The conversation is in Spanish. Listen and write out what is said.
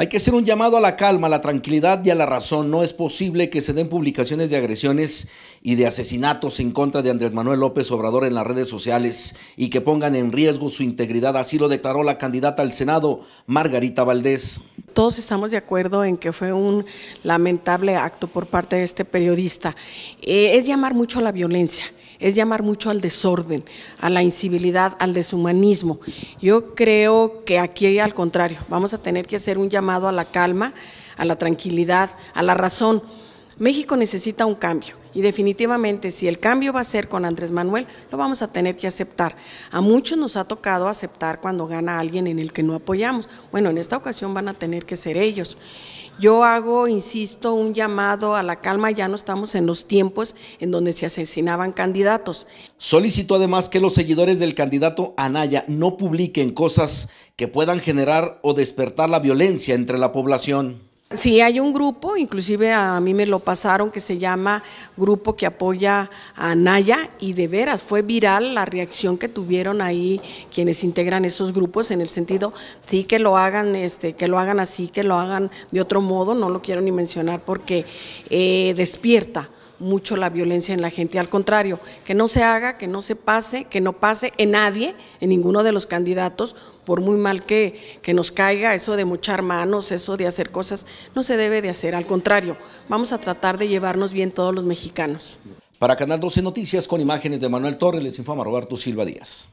Hay que hacer un llamado a la calma, a la tranquilidad y a la razón. No es posible que se den publicaciones de agresiones y de asesinatos en contra de Andrés Manuel López Obrador en las redes sociales y que pongan en riesgo su integridad. Así lo declaró la candidata al Senado, Margarita Valdés. Todos estamos de acuerdo en que fue un lamentable acto por parte de este periodista. Eh, es llamar mucho a la violencia, es llamar mucho al desorden, a la incivilidad, al deshumanismo. Yo creo que aquí al contrario, vamos a tener que hacer un llamado a la calma, a la tranquilidad, a la razón. México necesita un cambio y definitivamente si el cambio va a ser con Andrés Manuel, lo vamos a tener que aceptar. A muchos nos ha tocado aceptar cuando gana alguien en el que no apoyamos. Bueno, en esta ocasión van a tener que ser ellos. Yo hago, insisto, un llamado a la calma, ya no estamos en los tiempos en donde se asesinaban candidatos. Solicito además que los seguidores del candidato Anaya no publiquen cosas que puedan generar o despertar la violencia entre la población. Sí, hay un grupo, inclusive a mí me lo pasaron, que se llama Grupo que apoya a Naya y de veras fue viral la reacción que tuvieron ahí quienes integran esos grupos en el sentido, sí que lo hagan, este, que lo hagan así, que lo hagan de otro modo, no lo quiero ni mencionar porque eh, despierta mucho la violencia en la gente. Al contrario, que no se haga, que no se pase, que no pase en nadie, en ninguno de los candidatos, por muy mal que, que nos caiga eso de mochar manos, eso de hacer cosas, no se debe de hacer. Al contrario, vamos a tratar de llevarnos bien todos los mexicanos. Para Canal 12 Noticias, con imágenes de Manuel Torres, les informa Roberto Silva Díaz.